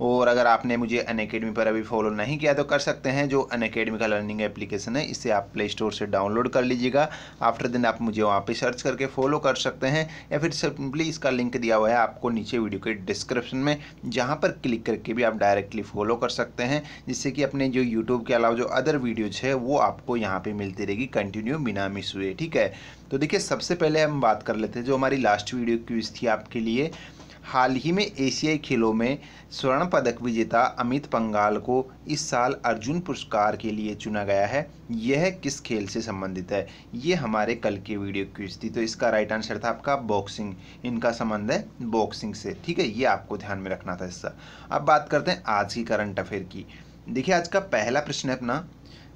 और अगर आपने मुझे अन अकेडमी पर अभी फॉलो नहीं किया तो कर सकते हैं जो अन अकेडमी का लर्निंग एप्लीकेशन है इसे आप प्ले स्टोर से डाउनलोड कर लीजिएगा आफ्टर दिन आप मुझे वहाँ पे सर्च करके फॉलो कर सकते हैं या फिर सिंपली इसका लिंक दिया हुआ है आपको नीचे वीडियो के डिस्क्रिप्शन में जहाँ पर क्लिक करके भी आप डायरेक्टली फॉलो कर सकते हैं जिससे कि अपने जो यूट्यूब के अलावा जो अदर वीडियोज़ है वो आपको यहाँ पर मिलती रहेगी कंटिन्यू बिना मिस हुए ठीक है तो देखिए सबसे पहले हम बात कर लेते हैं जो हमारी लास्ट वीडियो क्यूज़ थी आपके लिए हाल ही में एशियाई खेलों में स्वर्ण पदक विजेता अमित पंगाल को इस साल अर्जुन पुरस्कार के लिए चुना गया है यह किस खेल से संबंधित है ये हमारे कल के वीडियो क्विज थी तो इसका राइट आंसर था आपका बॉक्सिंग इनका संबंध है बॉक्सिंग से ठीक है ये आपको ध्यान में रखना था इसका अब बात करते हैं आज की करंट अफेयर की देखिए आज का पहला प्रश्न है अपना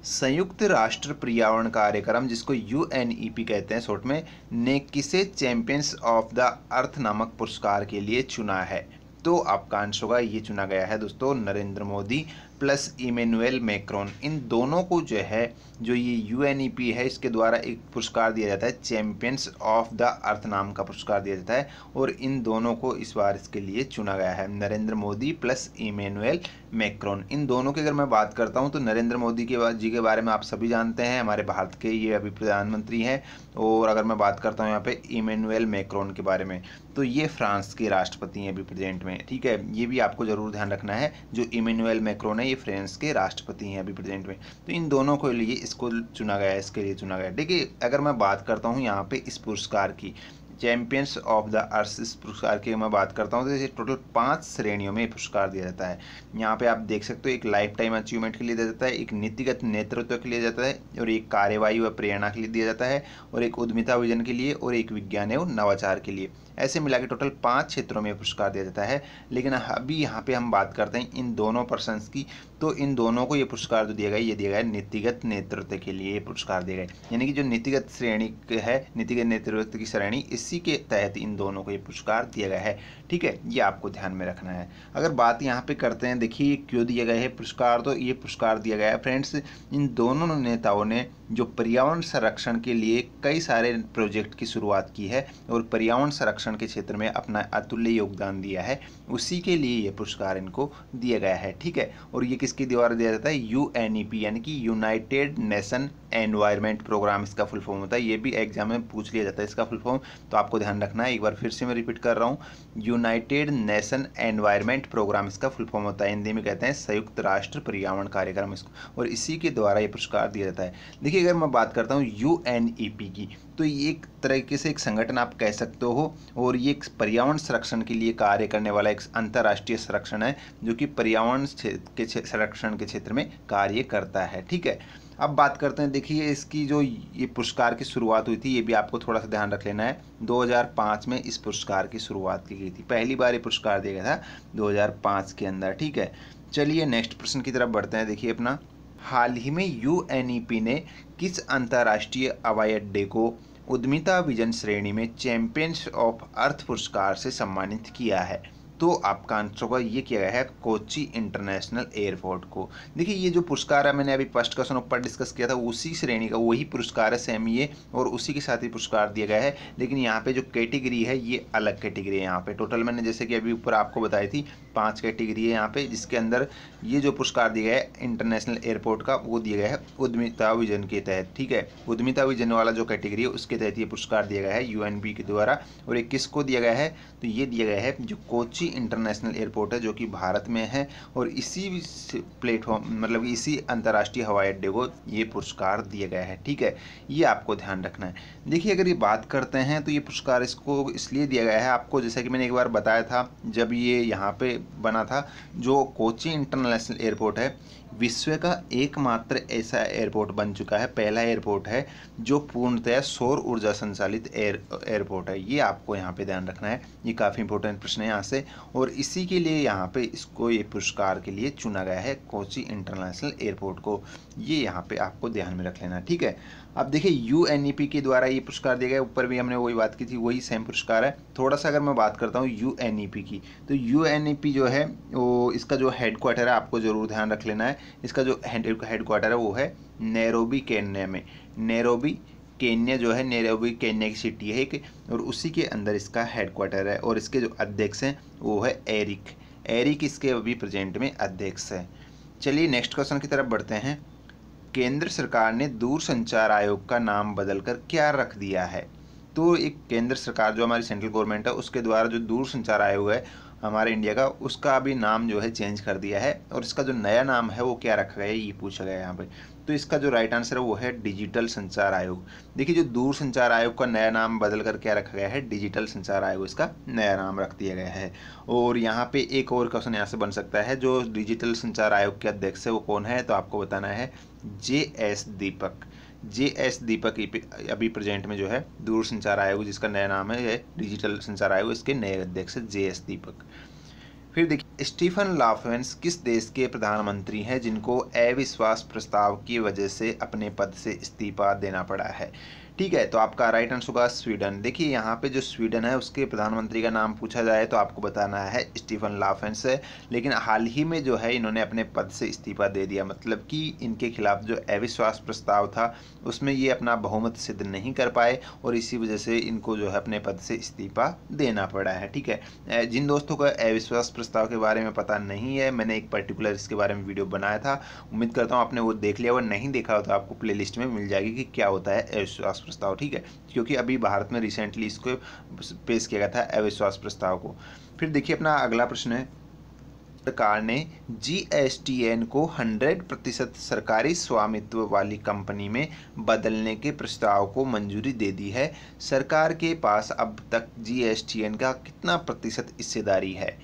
संयुक्त राष्ट्र पर्यावरण कार्यक्रम जिसको यू e कहते हैं शॉर्ट में ने किसे चैंपियंस ऑफ द अर्थ नामक पुरस्कार के लिए चुना है तो आपका आंसर होगा ये चुना गया है दोस्तों Narendra Modi plus Emmanuel Macron इन दोनों को जो है जो ये यू e है इसके द्वारा एक पुरस्कार दिया जाता है चैम्पियंस ऑफ द अर्थ नाम का पुरस्कार दिया जाता है और इन दोनों को इस बार इसके लिए चुना गया है Narendra Modi plus Emmanuel Macron इन दोनों की अगर मैं बात करता हूँ तो नरेंद्र मोदी के जी के बारे में आप सभी जानते हैं हमारे भारत के ये अभी प्रधानमंत्री हैं और अगर मैं बात करता हूँ यहाँ पे इमेनुअल मैक्रोन के बारे में तो ये फ्रांस के राष्ट्रपति हैं अभी प्रेजेंट में ठीक है ये भी आपको ज़रूर ध्यान रखना है जो इमेनुअल मैक्रोन है ये फ्रांस के राष्ट्रपति हैं अभी प्रेजेंट में तो इन दोनों के लिए इसको चुना गया है इसके लिए चुना गया देखिए अगर मैं बात करता हूँ यहाँ पर इस पुरस्कार की चैंपियंस ऑफ द अर्थ इस पुरस्कार की मैं बात करता हूँ तो इसे टोटल पांच श्रेणियों में पुरस्कार दिया जाता है यहाँ पे आप देख सकते हो एक लाइफ टाइम अचीवमेंट के लिए दिया जाता है एक नीतिगत नेतृत्व के लिए जाता है और एक कार्यवाही व प्रेरणा के लिए दिया जाता है और एक उद्यमिता विजन के लिए और एक विज्ञान एवं नवाचार के लिए ऐसे मिला के टोटल पाँच क्षेत्रों में पुरस्कार दिया जाता है लेकिन अभी यहाँ पे हम बात करते हैं इन दोनों पर्सन की तो इन दोनों को ये पुरस्कार जो दिया गया ये दिया गया नीतिगत नेतृत्व के लिए पुरस्कार दिया गया यानी कि जो नीतिगत श्रेणी है नीतिगत नेतृत्व की श्रेणी इसी के तहत इन दोनों को ये पुरस्कार दिया गया है ठीक है ये आपको ध्यान में रखना है अगर बात यहाँ पे करते हैं देखिए क्यों दिया गया है पुरस्कार तो ये पुरस्कार दिया गया है फ्रेंड्स इन दोनों नेताओं ने जो पर्यावरण संरक्षण के लिए कई सारे प्रोजेक्ट की शुरुआत की है और पर्यावरण संरक्षण के क्षेत्र में अपना अतुल्य योगदान दिया है उसी के लिए ये पुरस्कार इनको दिया गया है ठीक है और ये किसके द्वारा दिया जाता है यू e यानी कि यूनाइटेड नेशन एनवायरमेंट प्रोग्राम इसका फुल फॉर्म होता है ये भी एग्जाम में पूछ लिया जाता है इसका फुल फॉर्म तो आपको ध्यान रखना है एक बार फिर से मैं रिपीट कर रहा हूँ यूनाइटेड नेशन एनवायरनमेंट प्रोग्राम इसका फुल फॉर्म होता है हिंदी में कहते हैं संयुक्त राष्ट्र पर्यावरण कार्यक्रम इसको और इसी के द्वारा ये पुरस्कार दिया जाता है देखिए अगर मैं बात करता हूँ यू की तो ये एक तरीके से एक संगठन आप कह सकते हो और ये एक पर्यावरण संरक्षण के लिए कार्य करने वाला एक अंतर्राष्ट्रीय संरक्षण है जो कि पर्यावरण के संरक्षण के क्षेत्र में कार्य करता है ठीक है अब बात करते हैं देखिए इसकी जो ये पुरस्कार की शुरुआत हुई थी ये भी आपको थोड़ा सा ध्यान रख लेना है 2005 में इस पुरस्कार की शुरुआत की गई थी पहली बार ये पुरस्कार दिया गया था 2005 के अंदर ठीक है चलिए नेक्स्ट प्रश्न की तरफ बढ़ते हैं देखिए अपना हाल ही में यू e ने किस अंतर्राष्ट्रीय हवाई अड्डे को उद्यमिता विजन श्रेणी में चैम्पियंस ऑफ अर्थ पुरस्कार से सम्मानित किया है तो आपका आंसर होगा ये किया गया है कोची इंटरनेशनल एयरपोर्ट को देखिए ये जो पुरस्कार है मैंने अभी फर्स्ट क्वेश्चन ऊपर डिस्कस किया था उसी श्रेणी का वही पुरस्कार है सेम ये और उसी के साथ ही पुरस्कार दिया गया है लेकिन यहाँ पे जो कैटेगरी है ये अलग कैटेगरी है यहाँ पे टोटल मैंने जैसे कि अभी ऊपर आपको बताई थी पाँच कैटेगरी है यहाँ पे जिसके अंदर ये जो पुरस्कार दिया गया है इंटरनेशनल एयरपोर्ट का वो दिया गया है उद्यमिता विजन के तहत ठीक है उद्यमिता विजन वाला जो कैटेगरी है उसके तहत ये पुरस्कार दिया गया है यू के द्वारा और ये किसको दिया गया है तो ये दिया गया है जो कोची इंटरनेशनल एयरपोर्ट है जो कि भारत में है और इसी प्लेटफॉर्म मतलब इसी अंतर्राष्ट्रीय हवाई अड्डे को ये पुरस्कार दिया गया है ठीक है ये आपको ध्यान रखना है देखिए अगर ये बात करते हैं तो ये पुरस्कार इसको इसलिए दिया गया है आपको जैसा कि मैंने एक बार बताया था जब ये यहाँ पर बना था जो कोची इंटरनेशनल एयरपोर्ट है विश्व का एकमात्र ऐसा एयरपोर्ट बन चुका है पहला एयरपोर्ट है जो पूर्णतया सौर ऊर्जा संचालित एयर एयरपोर्ट है ये आपको यहाँ पे ध्यान रखना है ये काफ़ी इंपॉर्टेंट प्रश्न है यहाँ से और इसी के लिए यहाँ पे इसको ये पुरस्कार के लिए चुना गया है कोची इंटरनेशनल एयरपोर्ट को ये यहाँ पे आपको ध्यान में रख लेना ठीक है अब देखिए यू e के द्वारा ये पुरस्कार दिया गया ऊपर भी हमने वही बात की थी वही सेम पुरस्कार है थोड़ा सा अगर मैं बात करता हूँ यू e की तो यू e जो है वो इसका जो हेडक्वार्टर है आपको ज़रूर ध्यान रख लेना है इसका जो हेड क्वार्टर है वो है नैरोबी केन्या में नैरोबी केन्या जो है नेरोबी केन्या की सिटी है एक और उसी के अंदर इसका हेडक्वार्टर है और इसके जो अध्यक्ष हैं वो है एरिक एरिक इसके अभी प्रेजेंट में अध्यक्ष है चलिए नेक्स्ट क्वेश्चन की तरफ बढ़ते हैं केंद्र सरकार ने दूर संचार आयोग का नाम बदलकर क्या रख दिया है तो एक केंद्र सरकार जो हमारी सेंट्रल गवर्नमेंट है उसके द्वारा जो दूर संचार आयोग है हमारे इंडिया का उसका अभी नाम जो है चेंज कर दिया है और इसका जो नया नाम है वो क्या रखा गया है ये पूछा गया है यहाँ पे तो इसका जो राइट आंसर है वो है डिजिटल संचार आयोग देखिए जो दूर संचार आयोग का नया नाम बदल कर क्या रखा गया है डिजिटल संचार आयोग इसका नया नाम रख दिया गया है और यहाँ पे एक और क्वेश्चन यहाँ से बन सकता है जो डिजिटल संचार आयोग के अध्यक्ष है वो कौन है तो आपको बताना है जे एस दीपक जे एस दीपक अभी प्रेजेंट में जो है दूर संचार आयोग जिसका नया नाम है डिजिटल संचार आयोग इसके नए अध्यक्ष जे एस दीपक फिर देखिए स्टीफन लाफेंस किस देश के प्रधानमंत्री हैं जिनको अविश्वास प्रस्ताव की वजह से अपने पद से इस्तीफा देना पड़ा है ठीक है तो आपका राइट आंसर होगा स्वीडन देखिए यहाँ पे जो स्वीडन है उसके प्रधानमंत्री का नाम पूछा जाए तो आपको बताना है स्टीफन लाफेंस है लेकिन हाल ही में जो है इन्होंने अपने पद से इस्तीफा दे दिया मतलब कि इनके खिलाफ जो अविश्वास प्रस्ताव था उसमें ये अपना बहुमत सिद्ध नहीं कर पाए और इसी वजह से इनको जो है अपने पद से इस्तीफा देना पड़ा है ठीक है जिन दोस्तों का अविश्वास प्रस्ताव के बारे में पता नहीं है मैंने एक पर्टिकुलर इसके बारे में वीडियो बनाया था उम्मीद करता हूँ आपने वो देख लिया और नहीं देखा हो तो आपको प्ले में मिल जाएगी कि क्या होता है अविश्वास प्रस्ताव ठीक है क्योंकि अभी भारत में रिसेंटली इसको पेश किया गया था अविश्वास प्रस्ताव को फिर देखिए अपना अगला प्रश्न है सरकार ने जीएसटीएन को 100 प्रतिशत सरकारी स्वामित्व वाली कंपनी में बदलने के प्रस्ताव को मंजूरी दे दी है सरकार के पास अब तक जीएसटीएन का कितना प्रतिशत हिस्सेदारी है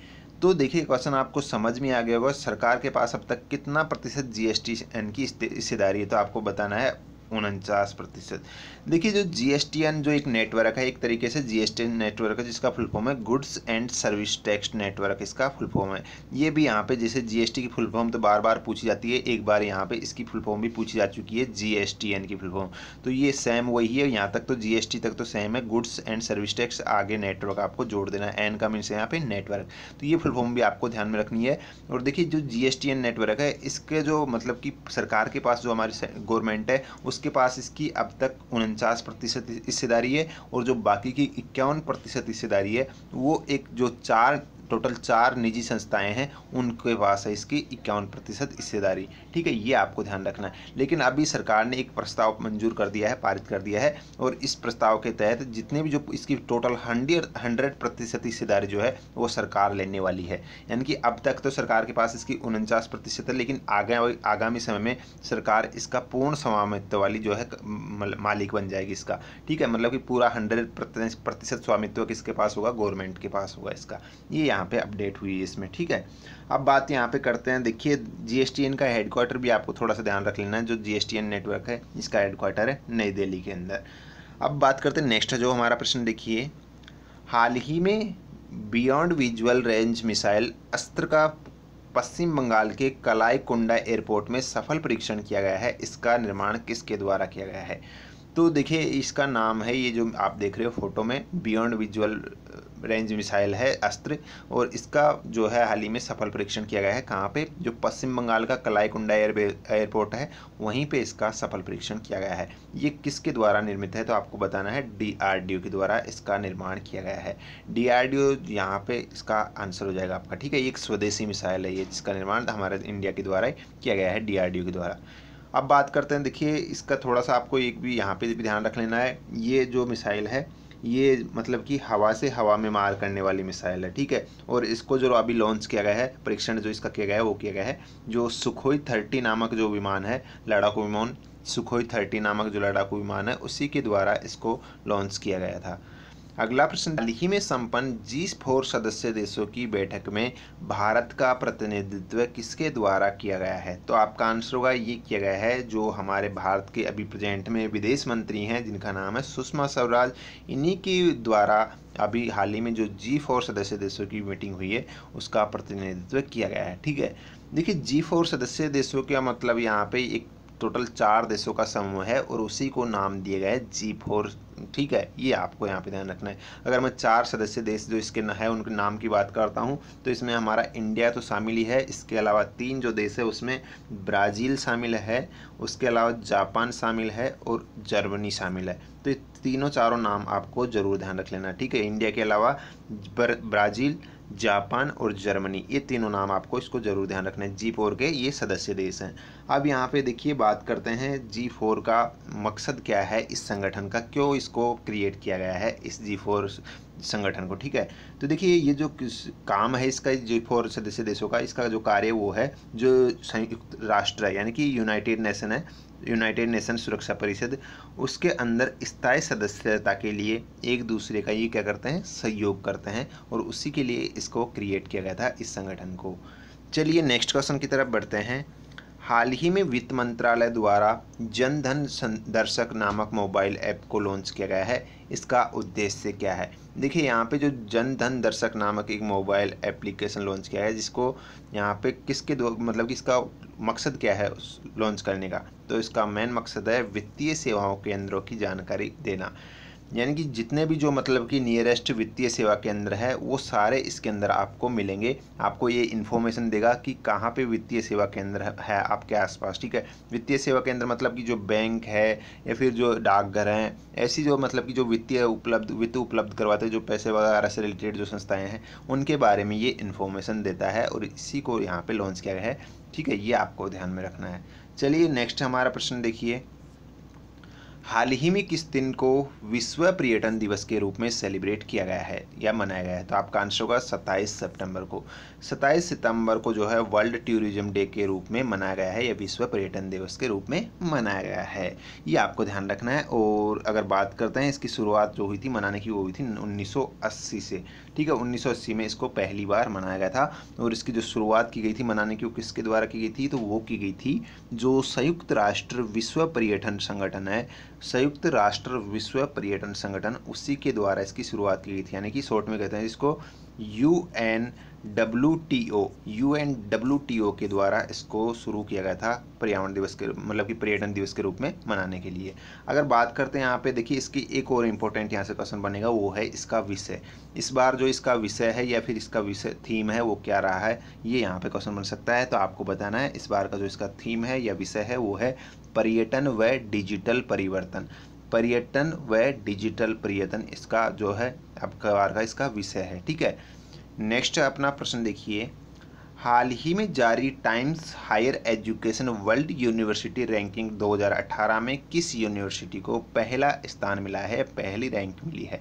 तो देखिए क्वेश्चन आपको समझ में आ गया होगा सरकार के पास अब तक कितना प्रतिशत जीएसटी की हिस्सेदारी है तो आपको बताना है उनचास प्रतिशत देखिए जो जी जो एक नेटवर्क है एक तरीके से जी नेटवर्क है जिसका फुल फॉर्म है goods and service tax network इसका फुल फॉर्म है ये भी यहाँ पे जैसे जीएसटी की फुल फॉर्म तो बार बार पूछी जाती है एक बार यहाँ पे इसकी फुल फॉर्म भी पूछी जा चुकी है एन की फुल फॉर्म तो ये सेम वही है यहाँ तक तो जीएसटी तक तो सेम है गुड्स एंड सर्विस टैक्स आगे नेटवर्क आपको जोड़ देना है एन का मीन्स यहाँ पे नेटवर्क तो ये फुल फॉर्म भी आपको ध्यान में रखनी है और देखिए जो जी नेटवर्क है इसके जो मतलब कि सरकार के पास जो हमारी गवर्नमेंट है उस उसके पास इसकी अब तक उनचास प्रतिशत हिस्सेदारी है और जो बाकी की इक्यावन प्रतिशत हिस्सेदारी है वो एक जो चार टोटल चार निजी संस्थाएं हैं उनके पास है इसकी इक्यावन प्रतिशत हिस्सेदारी ठीक है ये आपको ध्यान रखना है लेकिन अभी सरकार ने एक प्रस्ताव मंजूर कर दिया है पारित कर दिया है और इस प्रस्ताव के तहत जितने भी जो इसकी टोटल हंड्रेड हंड्रेड प्रतिशत हिस्सेदारी जो है वो सरकार लेने वाली है यानी कि अब तक तो सरकार के पास इसकी उनचास प्रतिशत है लेकिन आगे आगामी समय में सरकार इसका पूर्ण स्वामित्व वाली जो है मालिक बन जाएगी इसका ठीक है मतलब कि पूरा हंड्रेड प्रतिशत स्वामित्व किसके पास होगा गवर्नमेंट के पास होगा इसका ये यहाँ पे अपडेट हुई है इसमें ठीक है अब बात यहाँ पे करते हैं देखिए जीएसटीएन का हेडक्वार्टर भी आपको थोड़ा सा ध्यान रख लेना है जो जीएसटीएन नेटवर्क है इसका हेडक्वार्टर है नई दिल्ली के अंदर अब बात करते हैं नेक्स्ट जो हमारा प्रश्न देखिए हाल ही में बियॉन्ड विजुअल रेंज मिसाइल अस्त्र का पश्चिम बंगाल के कलाई कुंडा एयरपोर्ट में सफल परीक्षण किया गया है इसका निर्माण किसके द्वारा किया गया है तो देखिए इसका नाम है ये जो आप देख रहे हो फोटो में बियॉन्ड विजुअल रेंज मिसाइल है अस्त्र और इसका जो है हाल ही में सफल परीक्षण किया गया है कहाँ पे जो पश्चिम बंगाल का कलाईकुंडा एयर एयरपोर्ट है वहीं पे इसका सफल परीक्षण किया गया है ये किसके द्वारा निर्मित है तो आपको बताना है डीआरडीओ के द्वारा इसका निर्माण किया गया है डीआरडीओ यहाँ पे इसका आंसर हो जाएगा आपका ठीक है ये एक स्वदेशी मिसाइल है ये जिसका निर्माण हमारे इंडिया के द्वारा किया गया है डी के द्वारा अब बात करते हैं देखिए इसका थोड़ा सा आपको एक भी यहाँ पर भी ध्यान रख लेना है ये जो मिसाइल है ये मतलब कि हवा से हवा में मार करने वाली मिसाइल है ठीक है और इसको जो अभी लॉन्च किया गया है परीक्षण जो इसका किया गया है वो किया गया है जो सुखोई थर्टी नामक जो विमान है लड़ाकू विमान सुखोई थर्टी नामक जो लड़ाकू विमान है उसी के द्वारा इसको लॉन्च किया गया था अगला प्रश्न हाल ही में संपन्न जी फोर सदस्य देशों की बैठक में भारत का प्रतिनिधित्व किसके द्वारा किया गया है तो आपका आंसर होगा ये किया गया है जो हमारे भारत के अभी प्रेजेंट में विदेश मंत्री हैं जिनका नाम है सुषमा स्वराज इन्हीं के द्वारा अभी हाल ही में जो जी फोर सदस्य देशों की मीटिंग हुई है उसका प्रतिनिधित्व किया गया है ठीक है देखिए जी फोर सदस्य देशों का मतलब यहाँ पे एक टोटल चार देशों का समूह है और उसी को नाम दिए गए जी फोर ठीक है ये आपको यहाँ पे ध्यान रखना है अगर मैं चार सदस्य देश जो इसके न है उनके नाम की बात करता हूँ तो इसमें हमारा इंडिया तो शामिल ही है इसके अलावा तीन जो देश है उसमें ब्राज़ील शामिल है उसके अलावा जापान शामिल है और जर्मनी शामिल है तो तीनों चारों नाम आपको ज़रूर ध्यान रख लेना ठीक है इंडिया के अलावा ब्राज़ील जापान और जर्मनी ये तीनों नाम आपको इसको ज़रूर ध्यान रखना है जी फोर के ये सदस्य देश हैं अब यहाँ पे देखिए बात करते हैं जी फोर का मकसद क्या है इस संगठन का क्यों इसको क्रिएट किया गया है इस जी फोर संगठन को ठीक है तो देखिए ये जो काम है इसका जी फोर सदस्य देशों का इसका जो कार्य वो है जो संयुक्त राष्ट्र है यानी कि यूनाइटेड नेशन है यूनाइटेड नेशन सुरक्षा परिषद उसके अंदर स्थायी सदस्यता के लिए एक दूसरे का ये क्या करते हैं सहयोग करते हैं और उसी के लिए इसको क्रिएट किया गया था इस संगठन को चलिए नेक्स्ट क्वेश्चन की तरफ बढ़ते हैं हाल ही में वित्त मंत्रालय द्वारा जन धन दर्शक नामक मोबाइल ऐप को लॉन्च किया गया है इसका उद्देश्य क्या है देखिए यहाँ पे जो जन धन दर्शक नामक एक मोबाइल एप्लीकेशन लॉन्च किया है जिसको यहाँ पे किसके दो मतलब कि इसका मकसद क्या है लॉन्च करने का तो इसका मेन मकसद है वित्तीय सेवाओं केंद्रों की जानकारी देना यानी कि जितने भी जो मतलब कि नियरेस्ट वित्तीय सेवा केंद्र है वो सारे इसके अंदर आपको मिलेंगे आपको ये इन्फॉर्मेशन देगा कि कहाँ पे वित्तीय सेवा केंद्र है आपके आसपास ठीक है वित्तीय सेवा केंद्र मतलब कि जो बैंक है या फिर जो डाकघर हैं ऐसी जो मतलब कि जो वित्तीय उपलब्ध वित्त उपलब्ध करवाते हैं जो पैसे वगैरह से रिलेटेड जो संस्थाएँ हैं उनके बारे में ये इन्फॉर्मेशन देता है और इसी को यहाँ पर लॉन्च किया गया है ठीक है ये आपको ध्यान में रखना है चलिए नेक्स्ट हमारा प्रश्न देखिए हाल ही में किस दिन को विश्व पर्यटन दिवस के रूप में सेलिब्रेट किया गया है या मनाया गया है तो आपका आंसर होगा 27 सितंबर को 27 सितंबर को जो है वर्ल्ड टूरिज्म डे के रूप में मनाया गया है या विश्व पर्यटन दिवस के रूप में मनाया गया है ये आपको ध्यान रखना है और अगर बात करते हैं इसकी शुरुआत जो हुई थी मनाने की वो हुई थी उन्नीस से ठीक है 1980 में इसको पहली बार मनाया गया था और इसकी जो शुरुआत की गई थी मनाने की किसके द्वारा की गई थी तो वो की गई थी जो संयुक्त राष्ट्र विश्व पर्यटन संगठन है संयुक्त राष्ट्र विश्व पर्यटन संगठन उसी के द्वारा इसकी शुरुआत की गई थी यानी कि शॉर्ट में कहते हैं इसको U N W T O U N W T O के द्वारा इसको शुरू किया गया था पर्यावरण दिवस के मतलब कि पर्यटन दिवस के रूप में मनाने के लिए अगर बात करते हैं यहाँ पे देखिए इसकी एक और इम्पोर्टेंट यहाँ से क्वेश्चन बनेगा वो है इसका विषय इस बार जो इसका विषय है या फिर इसका विषय थीम है वो क्या रहा है ये यहाँ पर क्वेश्चन बन सकता है तो आपको बताना है इस बार का जो इसका थीम है या विषय है वो है पर्यटन व डिजिटल परिवर्तन पर्यटन व डिजिटल पर्यटन इसका जो है आपका बार का इसका विषय है ठीक है नेक्स्ट अपना प्रश्न देखिए हाल ही में जारी Times Higher Education World University ranking 2018 में किस यूनिवर्सिटी को पहला स्थान मिला है पहली रैंक मिली है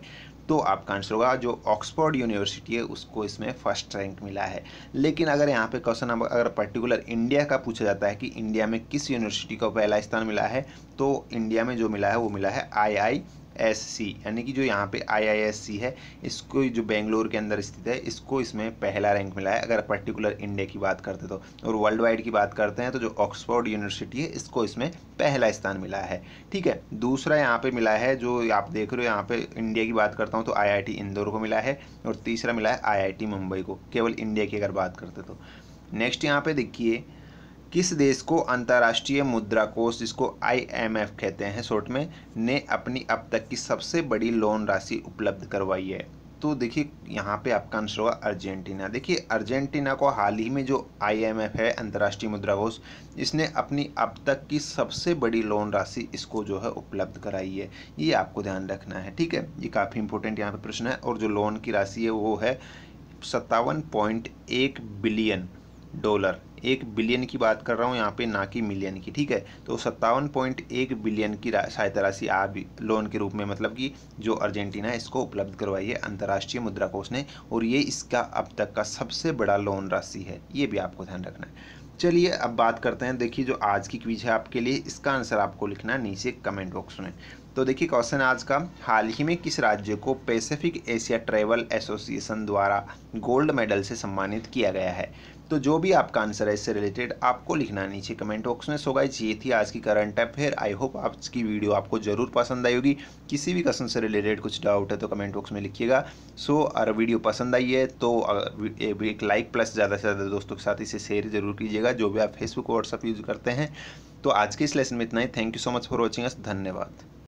तो आपका आंसर होगा जो ऑक्सफोर्ड यूनिवर्सिटी है उसको इसमें फर्स्ट रैंक मिला है लेकिन अगर यहाँ पे क्वेश्चन नंबर अगर पर्टिकुलर इंडिया का पूछा जाता है कि इंडिया में किस यूनिवर्सिटी को पहला स्थान मिला है तो इंडिया में जो मिला है वो मिला है आई आई एस सी यानी कि जो यहाँ पे आई आई एस सी है इसको जो बेंगलोर के अंदर स्थित है इसको इसमें पहला रैंक मिला है अगर पर्टिकुलर इंडिया की बात करते तो और वर्ल्ड वाइड की बात करते हैं तो जो ऑक्सफोर्ड यूनिवर्सिटी है इसको इसमें पहला स्थान मिला है ठीक है दूसरा यहाँ पर मिला है जो आप देख रहे हो यहाँ पर इंडिया की बात करता हूँ तो आई आई टी इंदौर को मिला है और तीसरा मिला है आई आई टी मुंबई को केवल इंडिया की अगर बात करते तो नेक्स्ट यहाँ पे देखिए किस देश को अंतर्राष्ट्रीय मुद्रा कोष जिसको आईएमएफ कहते हैं शॉर्ट में ने अपनी अब तक की सबसे बड़ी लोन राशि उपलब्ध करवाई है तो देखिए यहाँ पे आपका आंसर होगा अर्जेंटीना देखिए अर्जेंटीना को हाल ही में जो आईएमएफ है अंतर्राष्ट्रीय मुद्रा कोष इसने अपनी अब तक की सबसे बड़ी लोन राशि इसको जो है उपलब्ध कराई है ये आपको ध्यान रखना है ठीक है ये काफ़ी इंपॉर्टेंट यहाँ पर प्रश्न है और जो लोन की राशि है वो है सत्तावन बिलियन डॉलर एक बिलियन की बात कर रहा हूँ यहाँ पे ना कि मिलियन की ठीक है तो सत्तावन पॉइंट एक बिलियन की सहायता राशि आप लोन के रूप में मतलब कि जो अर्जेंटीना है इसको उपलब्ध करवाई है अंतर्राष्ट्रीय मुद्रा कोष ने और ये इसका अब तक का सबसे बड़ा लोन राशि है ये भी आपको ध्यान रखना है चलिए अब बात करते हैं देखिए जो आज की क्वीज है आपके लिए इसका आंसर आपको लिखना है नीचे कमेंट बॉक्स में तो देखिए क्वेश्चन आज का हाल ही में किस राज्य को पैसिफिक एशिया ट्रैवल एसोसिएशन द्वारा गोल्ड मेडल से सम्मानित किया गया है तो जो भी आपका आंसर है इससे रिलेटेड आपको लिखना नीचे कमेंट बॉक्स में सो गाइज ये थी आज की करंट अफेयर आई होप आज की वीडियो आपको जरूर पसंद आई होगी किसी भी क्वेश्चन से रिलेटेड कुछ डाउट है तो कमेंट बॉक्स में लिखिएगा सो अगर वीडियो पसंद आई है तो एक लाइक प्लस ज़्यादा से ज़्यादा दोस्तों के साथ इसे शेयर जरूर कीजिएगा जो भी आप फेसबुक व्हाट्सअप यूज़ करते हैं तो आज के इस लेसन में इतना ही thank you so much for watching us धन्यवाद